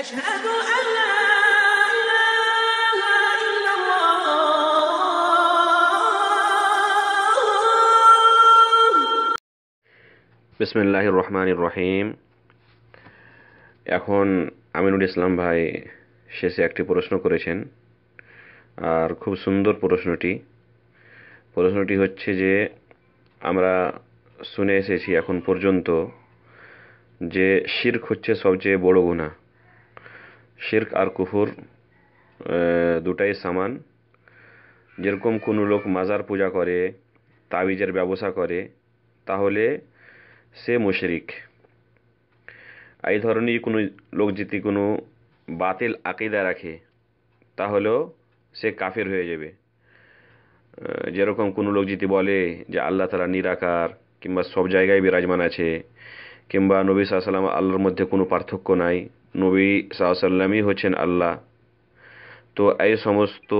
أشهد রহমান রহিম এখন আমিনুল ইসলাম ভাই শেষে একটি প্রশ্ন করেছেন আর খুব সুন্দর প্রশ্নটি প্রশ্নটি হচ্ছে যে আমরা শুনে এসেছি এখন পর্যন্ত যে শির্ক হচ্ছে সবচেয়ে বড় গুণা শির্ক আর কুফুর দুটাই সমান যেরকম কোনো লোক মাজার পূজা করে তাবিজের ব্যবসা করে তাহলে সে মুশরিক এই ধরনের কোনো লোক যদি কোনো বাতিল আকিদা রাখে তাহলেও সে কাফের হয়ে যাবে যেরকম কোনো লোক যদি বলে যে আল্লাহ তালা নিরাকার কিংবা সব জায়গায় বিরাজমান আছে কিংবা নবী সাল্লাম আল্লাহর মধ্যে কোনো পার্থক্য নাই নবী সাহসাল্লামই হচ্ছেন আল্লাহ তো এই সমস্ত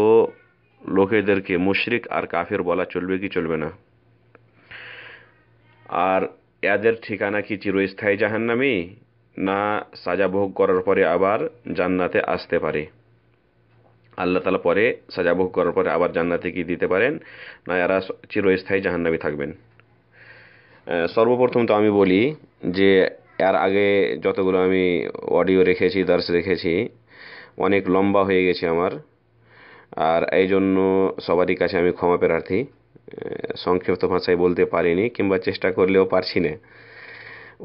লোকেদেরকে মুশরিক আর কাফের বলা চলবে কি চলবে না আর এদের ঠিকানা কি চিরস্থায়ী জাহান্নামি না সাজা ভোগ করার পরে আবার জান্নাতে আসতে পারে আল্লাহ তালা পরে সাজা ভোগ করার পরে আবার জান্নাতে কি দিতে পারেন না এরা চিরস্থায়ী জাহান্নামি থাকবেন সর্বপ্রথম তো আমি বলি যে এর আগে যতগুলো আমি অডিও রেখেছি দার্স রেখেছি অনেক লম্বা হয়ে গেছে আমার আর এই জন্য সবারই কাছে আমি ক্ষমা প্রার্থী সংক্ষিপ্ত ভাষায় বলতে পারিনি কিংবা চেষ্টা করলেও পারছি না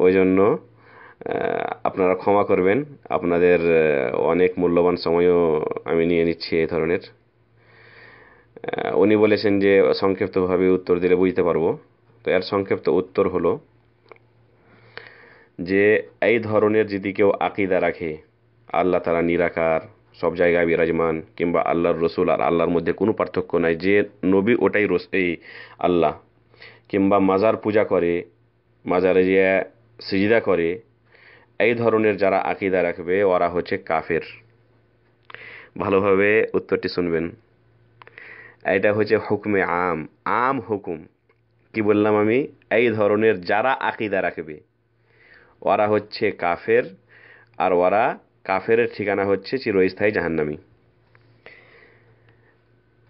ওই জন্য আপনারা ক্ষমা করবেন আপনাদের অনেক মূল্যবান সময়ও আমি নিয়ে নিচ্ছি এই ধরনের উনি বলেছেন যে সংক্ষিপ্তভাবে উত্তর দিলে বুঝতে পারবো তো এর সংক্ষিপ্ত উত্তর হলো যে এই ধরনের যদি কেউ আকিদা রাখে আল্লাহ তারা নিরাকার সব জায়গায় বিরাজমান কিংবা আল্লাহর রসুল আর আল্লাহর মধ্যে কোনো পার্থক্য নাই যে নবী ওটাই রস এই আল্লাহ কিংবা মাজার পূজা করে মাজারে যে সিজিদা করে এই ধরনের যারা আকিদা রাখবে ওরা হচ্ছে কাফের ভালোভাবে উত্তরটি শুনবেন এটা হচ্ছে হুকমে আম আম হুকুম কি বললাম আমি এই ধরনের যারা আকিদা রাখবে ওরা হচ্ছে কাফের আর ওরা কাফের ঠিকানা হচ্ছে চিরস্থায়ী জাহান্নামী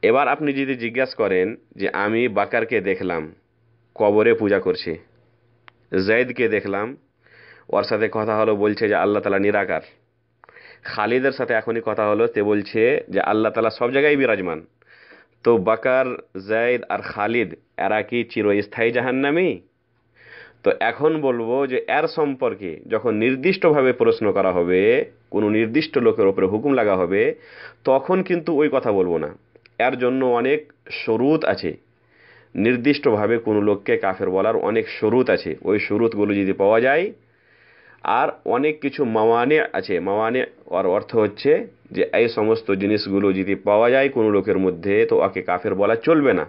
এবার আপনি যদি জিজ্ঞাসা করেন যে আমি বাকারকে দেখলাম কবরে পূজা করছে জৈদকে দেখলাম ওর সাথে কথা হলো বলছে যে আল্লাহ তালা নিরাকার খালিদের সাথে এখনই কথা হলো তে বলছে যে আল্লাহ তালা সব জায়গায় বিরাজমান তো বাকার জৈদ আর খালিদ এরা কি চিরস্থায়ী জাহান্নামী তো এখন বলবো যে এর সম্পর্কে যখন নির্দিষ্টভাবে প্রশ্ন করা হবে কোনো নির্দিষ্ট লোকের ওপরে হুকুম লাগা হবে তখন কিন্তু ওই কথা বলবো না এর জন্য অনেক শরুত আছে নির্দিষ্টভাবে কোনো লোককে কাফের বলার অনেক শরুত আছে ওই শরুতগুলো যদি পাওয়া যায় আর অনেক কিছু মাওয়ানে আছে মাওয়ানে আর অর্থ হচ্ছে যে এই সমস্ত জিনিসগুলো যদি পাওয়া যায় কোনো লোকের মধ্যে তো ওকে কাফের বলা চলবে না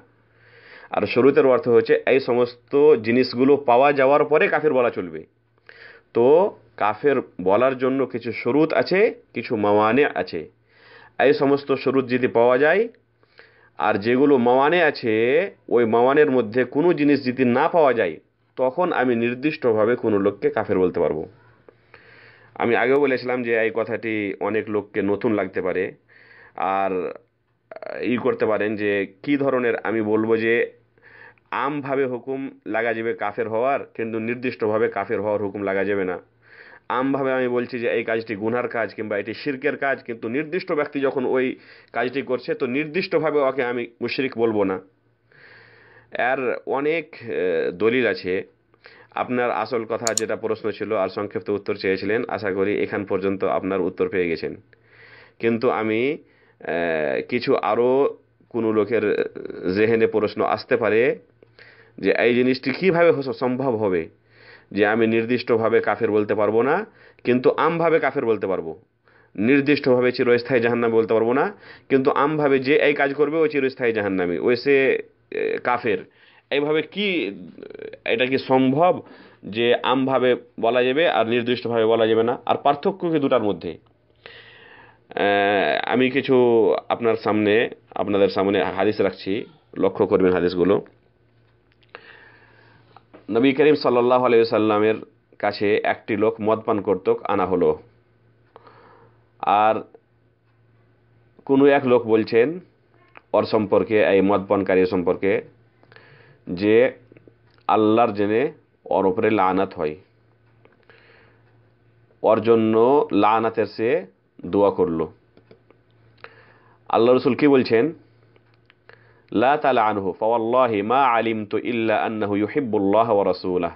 আর শরুতের অর্থ হচ্ছে এই সমস্ত জিনিসগুলো পাওয়া যাওয়ার পরে কাফের বলা চলবে তো কাফের বলার জন্য কিছু শরুত আছে কিছু মাওয়ানে আছে এই সমস্ত শরুত যদি পাওয়া যায় আর যেগুলো মাওয়ানে আছে ওই মাওয়ানের মধ্যে কোনো জিনিস যদি না পাওয়া যায় তখন আমি নির্দিষ্টভাবে কোনো লোককে কাফের বলতে পারবো আমি আগেও বলেছিলাম যে এই কথাটি অনেক লোককে নতুন লাগতে পারে আর ই করতে পারেন যে কি ধরনের আমি বলবো যে আমভাবে হুকুম লাগা যাবে কাফের হওয়ার কিন্তু নির্দিষ্টভাবে কাফের হওয়ার হুকুম লাগা যাবে না আমভাবে আমি বলছি যে এই কাজটি গুনার কাজ কিংবা এটি শির্কের কাজ কিন্তু নির্দিষ্ট ব্যক্তি যখন ওই কাজটি করছে তো নির্দিষ্টভাবে ওকে আমি মুশরিক বলবো না এর অনেক দলিল আছে আপনার আসল কথা যেটা প্রশ্ন ছিল আর সংক্ষিপ্ত উত্তর চেয়েছিলেন আশা করি এখান পর্যন্ত আপনার উত্তর পেয়ে গেছেন কিন্তু আমি কিছু আরও কোনো লোকের জেহেনে প্রশ্ন আসতে পারে যে এই জিনিসটি কীভাবে সম্ভব হবে যে আমি নির্দিষ্টভাবে কাফের বলতে পারবো না কিন্তু আমভাবে কাফের বলতে পারবো নির্দিষ্টভাবে চিরস্থায়ী জাহান্নামি বলতে পারবো না কিন্তু আমভাবে যে এই কাজ করবে ওই চিরস্থায়ী জাহান্নামি ওই সে কাফের এইভাবে কি এটা কি সম্ভব যে আমভাবে বলা যাবে আর নির্দিষ্টভাবে বলা যাবে না আর পার্থক্য কি দুটার মধ্যে আমি কিছু আপনার সামনে আপনাদের সামনে হাদিস রাখছি লক্ষ্য করবেন হাদিসগুলো নবী করিম সাল্লাহ সাল্লামের কাছে একটি লোক মদপান করত আনা হলো আর কোনো এক লোক বলছেন ওর সম্পর্কে এই মদপানকারী সম্পর্কে যে আল্লাহর জেনে ওর ওপরে লানাত হয় ওর জন্য লানাতের সে দোয়া করল আল্লাহ রসুল কী বলছেন لا تل عنه فوالله ما علمت إلا أنه يحب الله ورسوله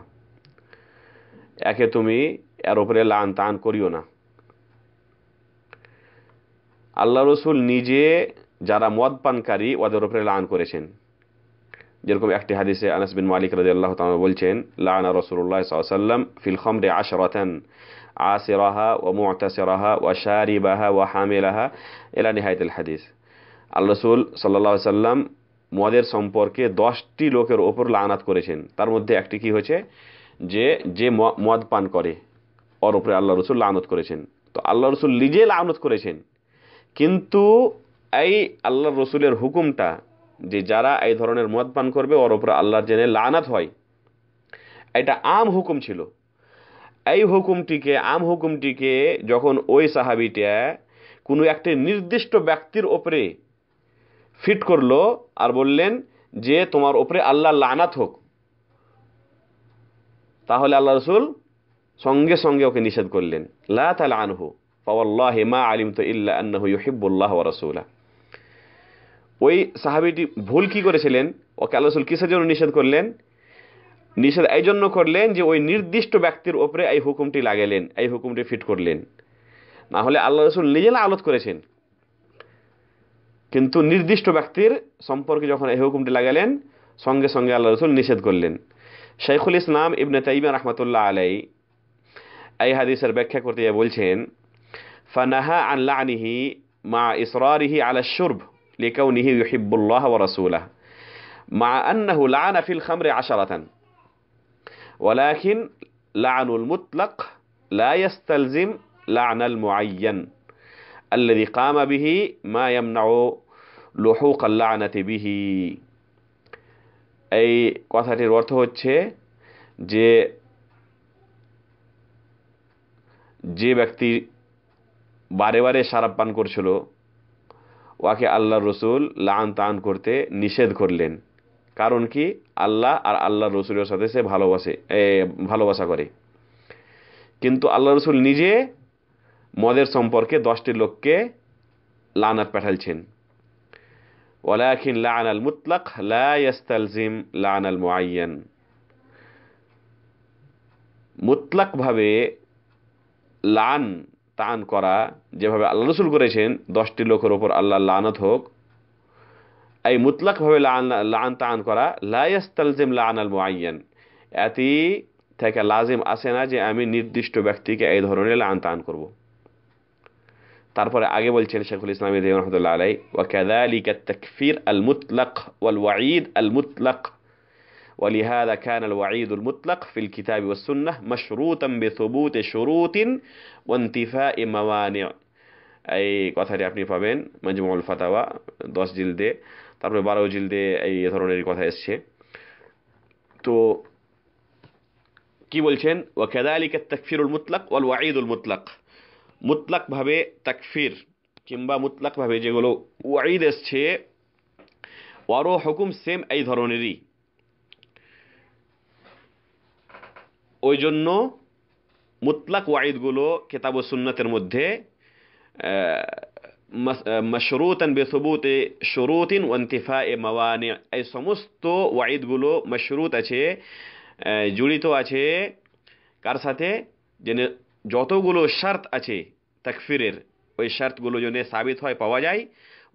أكي تمي أروبري لعن تعان كوريونا الله رسول نيجي جارا موض پان كاري ودى روبري لعن كوريشن جركم اكتي حديثة أنس بن مالك رضي الله تعالى بولشن لعن رسول الله صلى الله عليه وسلم في الخمر عشرة عاصرها ومعتصرها وشاربها وحاملها إلى نهاية الحديث الرسول صلى الله عليه وسلم মদের সম্পর্কে দশটি লোকের ওপর লানাত করেছেন তার মধ্যে একটি কি হয়েছে যে যে মদ পান করে ওর ওপরে আল্লাহ রসুল লানত করেছেন তো আল্লাহ রসুল নিজে লানত করেছেন কিন্তু এই আল্লাহ রসুলের হুকুমটা যে যারা এই ধরনের মদ পান করবে ওর ওপরে আল্লাহর জেনে লানাত হয় এটা আম হুকুম ছিল এই হুকুমটিকে আম হুকুমটিকে যখন ওই সাহাবিটা কোনো একটি নির্দিষ্ট ব্যক্তির ওপরে ফিট করলো আর বললেন যে তোমার ওপরে আল্লাহ লানাত হোক তাহলে আল্লাহ রসুল সঙ্গে সঙ্গে ওকে নিষেধ করলেন লা পাওয়াল্লাহ হেমা আলিম তো ইল্লাহ আন্নাহু ইহিবুল্লাহ রসুল ওই সাহাবিটি ভুল কি করেছিলেন ওকে আল্লাহ রসুল কিসের জন্য নিষেধ করলেন নিষেধ এই জন্য করলেন যে ওই নির্দিষ্ট ব্যক্তির ওপরে এই হুকুমটি লাগালেন এই হুকুমটি ফিট করলেন না হলে আল্লাহ রসুল নিজেরা আলোত করেছেন কিন্তু নির্দিষ্ট ব্যক্তির সম্পর্কে যখন এই হুকুমটি লাগালেন সঙ্গে সঙ্গে আল্লাহ রসুল নিষেধ করলেন শেখুল ইসলাম ইবনে তাইমা রহমতুল্লাহ আলাই এই হাদিসের ব্যাখ্যা করতে গিয়ে বলছেন ফানাহা আল্লাহ আনিহি মা ইসরারিহি আলা শুর্ভ লিকাউনিহি ইউহিবুল্লাহ ওয়া রাসূলাহ মা আন্নাহু লাআনা ফিল খামরি আশারাতান ওয়ালাকিন লাআনুল মুতলাক লা ইস্তালজিম লাআনাল মুআয়্যান الذي قام به ما يمنع لحوق اللعنة به এই কথাটির অর্থ হচ্ছে যে যে ব্যক্তি বারে বারে সারাপ পান করছিল ওয়াকে আল্লাহ রসুল লান তান করতে নিষেধ করলেন কারণ কি আল্লাহ আর আল্লাহ রসুলের সাথে সে ভালোবাসে ভালোবাসা করে কিন্তু আল্লাহ রসুল নিজে মদের সম্পর্কে দশটি লোককে লানাত পাঠালছেন ওলাখিন লান আল মুতলাক লাস্তালজিম লান আল মুআয়্যান মুতলাকভাবে লান তান করা যেভাবে আল্লাহ রসুল করেছেন দশটি লোকের ওপর আল্লাহ লানত হোক এই মুতলাকভাবে লান লান তান করা লাস্তালজিম লান আল মুআয়্যান এতি থেকে লাজিম আসে না যে আমি নির্দিষ্ট ব্যক্তিকে এই ধরনের লান তান করবো তারপরে আগে বলছেন শেখুল ইসলাম রহমতুল্লাহ আলাই ওয়াকাদালিকা তাকফির আল মুতলাক ওয়াল ওয়াঈদ আল মুতলাক ওয়া লিহাযা আল মুতলক ولهذا كان الوعيد المطلق في الكتاب والسنة مشروطا শুরুত ওয়া ইন্তিফা মাওয়ানি' এই কথাটি আপনি পাবেন মাজমুউল ফাতাওয়া 10 জিলদে তারপরে 12 জিলদে এই ধরনের কথা এসছে তো কি বলছেন ওয়া তাকফির আল মুতলাক ওয়াল আল মুতলাক মুতলাকভাবে তাকফির কিংবা মুতলাকভাবে যেগুলো ওয়াইদ এসছে ওয়ারো হুকুম সেম এই ধরনেরই ওই জন্য মুতলাক ওয়াইদগুলো কেতাব সুন্নতের মধ্যে মশরুতন এ শরুতিন ওয়ান্তিফা এ মাওয়ানে এই সমস্ত ওয়াইদগুলো মশরুত আছে জড়িত আছে কার সাথে যেন যতগুলো শার্ত আছে তাকফিরের ওই শার্তগুলো যদি সাবিত হয় পাওয়া যায়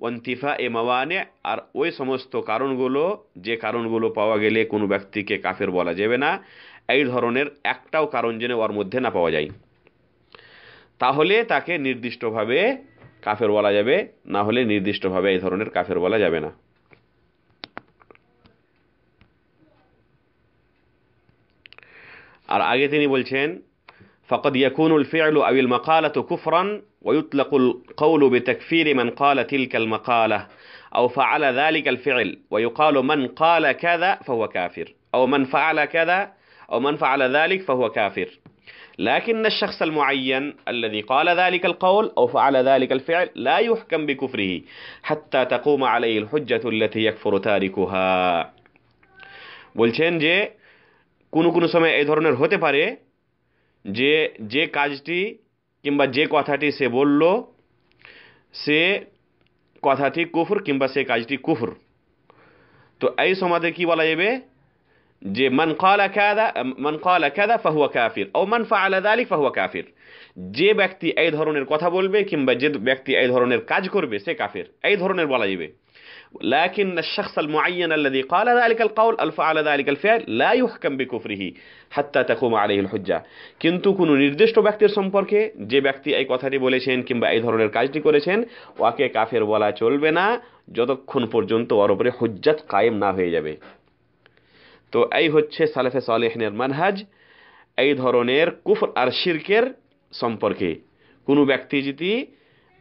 অন্তিফা এ মাওয়ানে আর ওই সমস্ত কারণগুলো যে কারণগুলো পাওয়া গেলে কোনো ব্যক্তিকে কাফের বলা যাবে না এই ধরনের একটাও কারণ যেন ওর মধ্যে না পাওয়া যায় তাহলে তাকে নির্দিষ্টভাবে কাফের বলা যাবে না হলে নির্দিষ্টভাবে এই ধরনের কাফের বলা যাবে না আর আগে তিনি বলছেন فقد يكون الفعل أو المقالة كفرا ويطلق القول بتكفير من قال تلك المقالة أو فعل ذلك الفعل ويقال من قال كذا فهو كافر أو من فعل كذا أو من فعل ذلك فهو كافر لكن الشخص المعين الذي قال ذلك القول أو فعل ذلك الفعل لا يحكم بكفره حتى تقوم عليه الحجة التي يكفر تاركها والشين جي كونو كونو سمي ايه ধরনের হতে পারে যে যে কাজটি কিংবা যে কথাটি সে বলল সে কথাটি কুফর কিংবা সে কাজটি কুফর তো এই সমাজে কি বলা যাবে যে মান কালা কাদা মন কালা কাদা ফাহুয়া কাফির ও মান আলাদা আলি ফাহুয়া কাফির যে ব্যক্তি এই ধরনের কথা বলবে কিংবা যে ব্যক্তি এই ধরনের কাজ করবে সে কাফির এই ধরনের বলা যাবে لكن الشخص المعين الذي قال ذلك القول أو فعل ذلك الفعل لا يحكم بكفره حتى تقوم عليه الحجة কিন্তু কোনো নির্দিষ্ট ব্যক্তির সম্পর্কে যে ব্যক্তি এই কথাটি বলেছেন কিংবা এই ধরনের কাজটি করেছেন ওকে কাফের বলা চলবে না যতক্ষণ পর্যন্ত ওর উপরে হুজ্জাত কায়েম না হয়ে যাবে তো এই হচ্ছে সালেফে সালেহনের মানহাজ এই ধরনের কুফর আর শির্কের সম্পর্কে কোনো ব্যক্তি যদি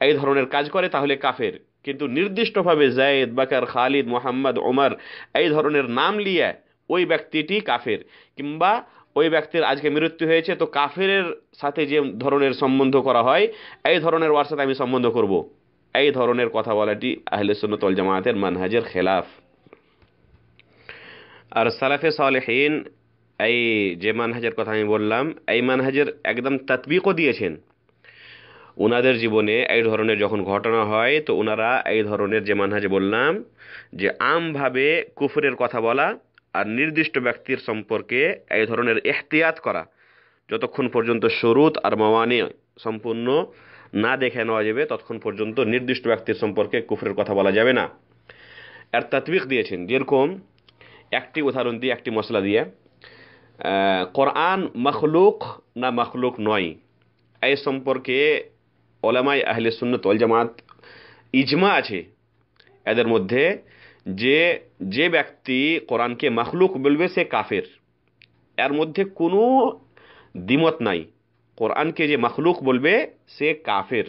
এই ধরনের কাজ করে তাহলে কাফের কিন্তু নির্দিষ্টভাবে জায়েদ বাকার খালিদ মোহাম্মদ ওমর এই ধরনের নাম লিয়ে ওই ব্যক্তিটি কাফের কিংবা ওই ব্যক্তির আজকে মৃত্যু হয়েছে তো কাফের সাথে যে ধরনের সম্বন্ধ করা হয় এই ধরনের ওয়ার সাথে আমি সম্বন্ধ করব। এই ধরনের কথা বলাটি আহলে সন্নতল জামায়াতের মানহাজের খেলাফ আর সালাফে সালেহীন এই যে মানহাজের কথা আমি বললাম এই মানহাজের একদম তাতবিকও দিয়েছেন ওনাদের জীবনে এই ধরনের যখন ঘটনা হয় তো ওনারা এই ধরনের যে মানহাজ বললাম যে আমভাবে কুফরের কথা বলা আর নির্দিষ্ট ব্যক্তির সম্পর্কে এই ধরনের এহতিয়াত করা যতক্ষণ পর্যন্ত সরুত আর মানে সম্পূর্ণ না দেখে নেওয়া যাবে ততক্ষণ পর্যন্ত নির্দিষ্ট ব্যক্তির সম্পর্কে কুফরের কথা বলা যাবে না এর তাত্বিক দিয়েছেন যেরকম একটি উদাহরণ দিয়ে একটি মশলা দিয়ে কোরআন মখলুক না মখলুক নয় এই সম্পর্কে ওলামাই আহলে সুন্নত ওল জামাত ইজমা আছে এদের মধ্যে যে যে ব্যক্তি কোরআনকে মখলুক বলবে সে কাফের এর মধ্যে কোনো দ্বিমত নাই কোরআনকে যে মখলুক বলবে সে কাফের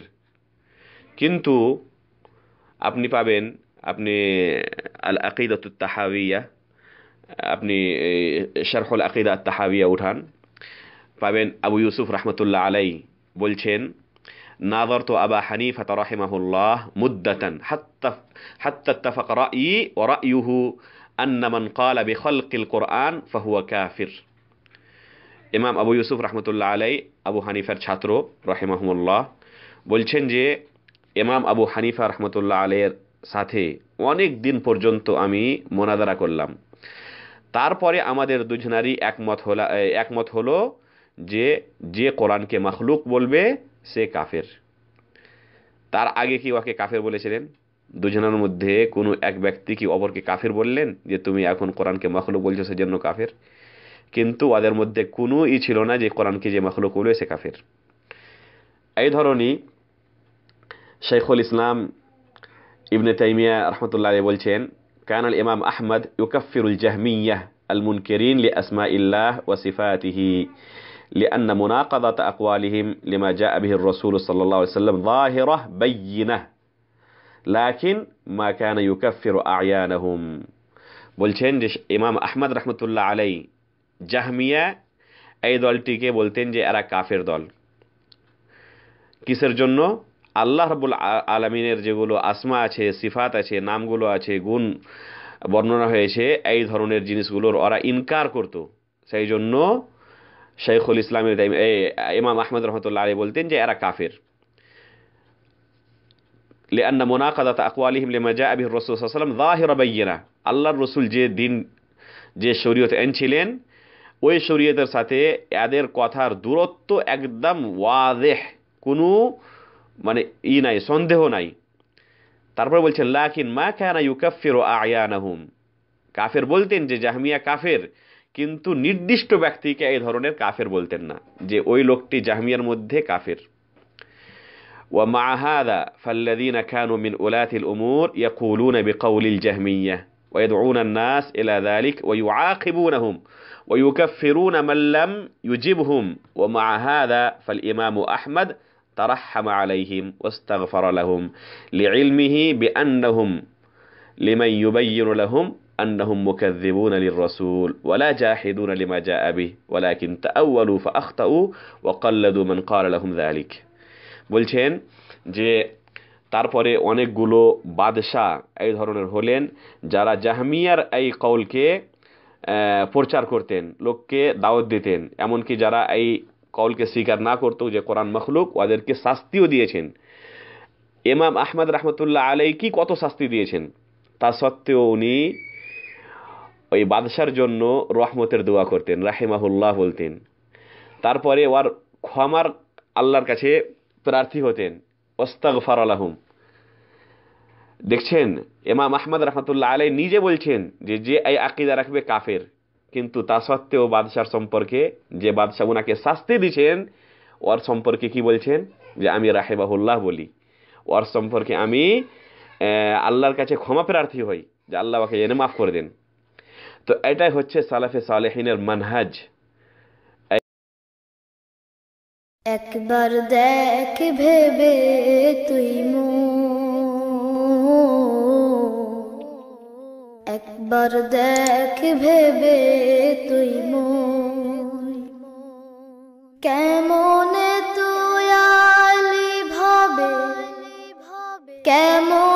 কিন্তু আপনি পাবেন আপনি আল আকিদত তাহাবিয়া আপনি শরফল আকিদা তাহাবিয়া উঠান পাবেন আবু ইউসুফ রহমতুল্লাহ আলাই বলছেন তো আবা হানিফা রহেমাহুল্লাহ মুদ্দাতান হাত্তা হাত্তা ইত্তাফাক রাই ও রাইহু আন্নামান কাল আবি খলকিল কোরআন ফাহুয়া কাফির ইমাম আবু ইউসুফ রহমতুল্লাহ আলাই আবু হানিফার ছাত্র রহেমাহমুল্লাহ বলছেন যে ইমাম আবু হানিফা রহমতুল্লাহ আলের সাথে অনেক দিন পর্যন্ত আমি মোনাদারা করলাম তারপরে আমাদের দুজনারই একমত হলো একমত হলো যে যে কোরআনকে মখলুক বলবে সে কাফের তার আগে কি ওকে কাফের বলেছিলেন দুজনের মধ্যে কোনো এক ব্যক্তি কি অপরকে কাফের বললেন যে তুমি এখন কোরআনকে মখলুক বলছো সেজন্য কাফের কিন্তু ওদের মধ্যে কোনো ই ছিল না যে কোরআনকে যে মখলুক বলবে সে কাফের এই ধরনই শেখুল ইসলাম ইবনে তাইমিয়া রহমতুল্লাহ বলছেন কানাল ইমাম আহমদ ইউকাফিরুল জাহমিয়া আলমুন কেরিন লি আসমা ইল্লাহ ওয়াসিফাতিহি لأن مناقضة أقوالهم لما جاء به الرسول صلى الله عليه وسلم ظاهرة بينة لكن ما كان يكفر أعيانهم বলছেন যে ইমাম আহমদ রহমতুল্লাহ আলাই জাহমিয়া এই দলটিকে বলতেন যে এরা কাফের দল কিসের জন্য আল্লাহ রবুল আলমিনের যেগুলো আসমা আছে সিফাত আছে নামগুলো আছে গুণ বর্ণনা হয়েছে এই ধরনের জিনিসগুলোর ওরা ইনকার করত সেই জন্য শেখুল ইসলাম ইমাম আহমদ রহমতুল্লাহ আলী বলতেন যে এরা কাফের লিআন মোনাকাদাত আকওয়ালিহিম লে মজা আবির রসুল সাল্লাল্লাহু আলাইহি ওয়াসাল্লাম আল্লাহর রসুল যে দিন যে শরীয়ত ছিলেন ওই শরীয়তের সাথে এদের কথার দূরত্ব একদম ওয়াদেহ কোনো মানে ই নাই সন্দেহ নাই তারপরে বলছেন লাকিন মা ইউ কানা ইউকাফিরু আয়ানাহুম কাফের বলতেন যে জাহমিয়া কাফের কিন্তু নির্দিষ্ট ব্যক্তিকে এই ধরনের কাফের বলতেন না যে ওই লোকটি জাহমিয়ার মধ্যে কাফের ومع هذا فالذين كانوا من أولاة الأمور يقولون بقول الجهمية ويدعون الناس إلى ذلك ويعاقبونهم ويكفرون من لم يجبهم ومع هذا فالإمام أحمد ترحم عليهم واستغفر لهم لعلمه بأنهم لمن يبين لهم أنهم مكذبون للرسول ولا جاحدون لما جاء به ولكن تأولوا فأخطأوا وقلدوا من قال لهم ذلك বলছেন যে তারপরে অনেকগুলো বাদশাহ এই ধরনের হলেন যারা জাহমিয়ার এই কৌলকে প্রচার করতেন লোককে দাওয়াত দিতেন এমনকি যারা এই কৌলকে স্বীকার না করত যে কোরআন মখলুক ওদেরকে শাস্তিও দিয়েছেন এমাম আহমদ রহমতুল্লাহ আলাই কি কত শাস্তি দিয়েছেন তা সত্ত্বেও উনি ওই বাদশার জন্য রহমতের দোয়া করতেন রাহেমাহুল্লাহ বলতেন তারপরে ওর ক্ষমার আল্লাহর কাছে প্রার্থী হতেন ফার আলাহম দেখছেন এমা মাহমদ রহমতুল্লাহ আলাই নিজে বলছেন যে যে এই আকিদা রাখবে কাফের কিন্তু তা সত্ত্বেও বাদশার সম্পর্কে যে বাদশাহ ওনাকে শাস্তি দিচ্ছেন ওর সম্পর্কে কি বলছেন যে আমি রাহেবাহুল্লাহ বলি ওর সম্পর্কে আমি আল্লাহর কাছে ক্ষমা প্রার্থী হই যে আল্লাহ এনে মাফ করে দেন তো এটাই হচ্ছে সালাফে সালেহিনের মানহাজ একবার দেখ ভেবে তুই একবার দেখ ভেবে তুই কেমন তুই আলি ভাবে কেমন